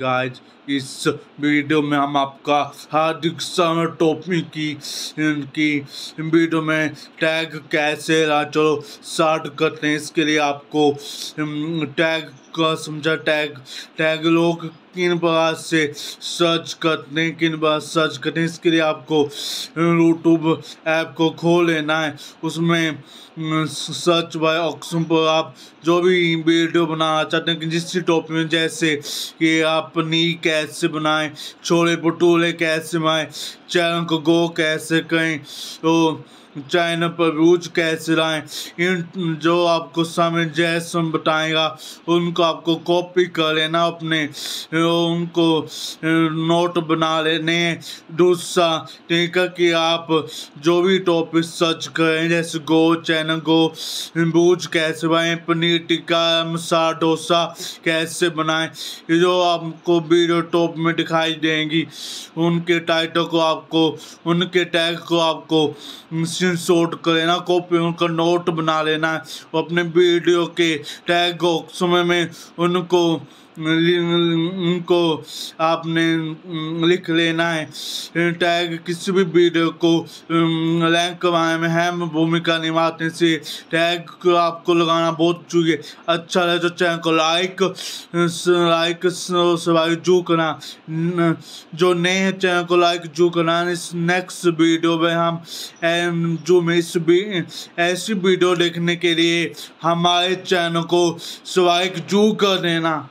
guys इस video में हम आपका हार्दिक समर टोपी की इनकी वीडियो में टैग कैसे चलो स्टार्ट करते हैं इसके लिए आपको टैग का समझा टैग टैग लोग किन बात से सर्च करने किन बात सर्च करने इसके लिए आपको यूट्यूब ऐप को खोल लेना है उसमें सर्च बाय ऑप्शन पर आप जो भी वीडियो बनाना चाहते हैं जिस टॉपिक में जैसे कि आप नी कैसे बनाएं छोले भटूरे कैसे बनाएं चैनल को गो कैसे करें तो चैनल पर रूज कैसे लाएं इन जो आपको समय जैसन बताएगा उनको आपको कॉपी कर लेना अपने उनको नोट बना लेने दूसरा तरीका कि आप जो भी टॉपिक सर्च करें जैसे गो चैनल गो बूज कैसे बनाएं पनीर टिक्का मसा डोसा कैसे बनाएं जो आपको वीडियो टॉप में दिखाई देंगी उनके टाइटल को आपको उनके टैग को आपको स्क्रीन शॉट कर लेना कॉपी उनका नोट बना लेना और अपने वीडियो के टैग बॉक्स में उनको को आपने लिख लेना है टैग किसी भी वीडियो को लैंक करवाने में अहम भूमिका निभाते से टैग को आपको लगाना बहुत चाहिए अच्छा लगे तो चैनल को लाइक लाइक सब्सक्राइब जू करना जो नए हैं चैनल को लाइक जू करना इस नेक्स्ट वीडियो में हम जो में इस भी ऐसी वीडियो देखने के लिए हमारे चैनल को स्वाइक जू कर देना